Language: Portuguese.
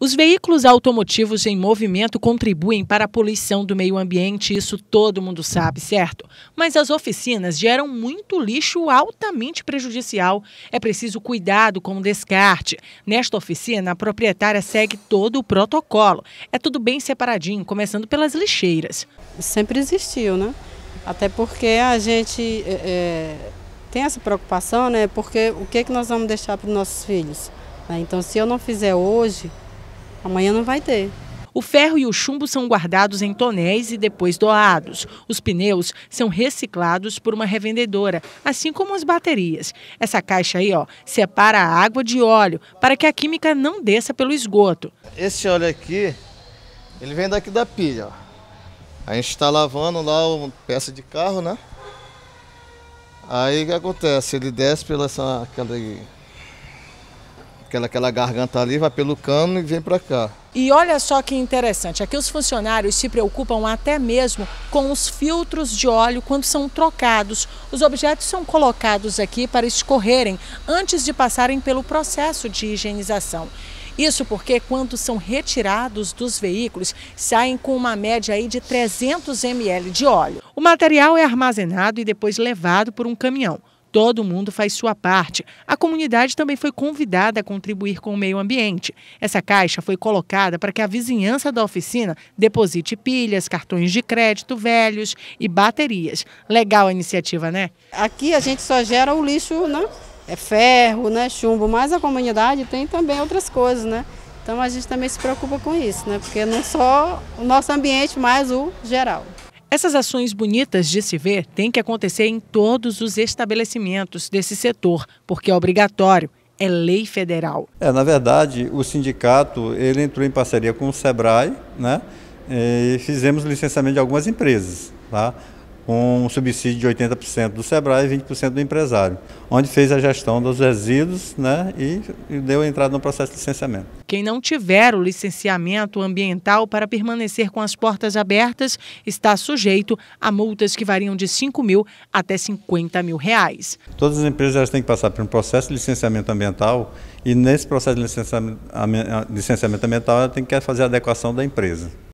Os veículos automotivos em movimento contribuem para a poluição do meio ambiente, isso todo mundo sabe, certo? Mas as oficinas geram muito lixo altamente prejudicial. É preciso cuidado com o descarte. Nesta oficina, a proprietária segue todo o protocolo. É tudo bem separadinho, começando pelas lixeiras. Sempre existiu, né? Até porque a gente é, tem essa preocupação, né? Porque o que, é que nós vamos deixar para os nossos filhos? Né? Então, se eu não fizer hoje, Amanhã não vai ter. O ferro e o chumbo são guardados em tonéis e depois doados. Os pneus são reciclados por uma revendedora, assim como as baterias. Essa caixa aí, ó, separa a água de óleo para que a química não desça pelo esgoto. Esse óleo aqui, ele vem daqui da pilha, ó. A gente está lavando lá uma peça de carro, né? Aí o que acontece? Ele desce pela essa, aquela aquela, aquela garganta ali, vai pelo cano e vem para cá. E olha só que interessante, aqui os funcionários se preocupam até mesmo com os filtros de óleo quando são trocados. Os objetos são colocados aqui para escorrerem antes de passarem pelo processo de higienização. Isso porque quando são retirados dos veículos, saem com uma média aí de 300 ml de óleo. O material é armazenado e depois levado por um caminhão. Todo mundo faz sua parte. A comunidade também foi convidada a contribuir com o meio ambiente. Essa caixa foi colocada para que a vizinhança da oficina deposite pilhas, cartões de crédito velhos e baterias. Legal a iniciativa, né? Aqui a gente só gera o lixo, né? É ferro, né? Chumbo, mas a comunidade tem também outras coisas, né? Então a gente também se preocupa com isso, né? Porque não só o nosso ambiente, mas o geral. Essas ações bonitas de se ver têm que acontecer em todos os estabelecimentos desse setor, porque é obrigatório é lei federal. É, na verdade, o sindicato ele entrou em parceria com o Sebrae, né? E fizemos licenciamento de algumas empresas, tá? um subsídio de 80% do Sebrae e 20% do empresário, onde fez a gestão dos resíduos né, e deu entrada no processo de licenciamento. Quem não tiver o licenciamento ambiental para permanecer com as portas abertas está sujeito a multas que variam de 5 mil até 50 mil reais. Todas as empresas têm que passar por um processo de licenciamento ambiental e nesse processo de licenciamento ah, ambiental ela tem que fazer a adequação da empresa.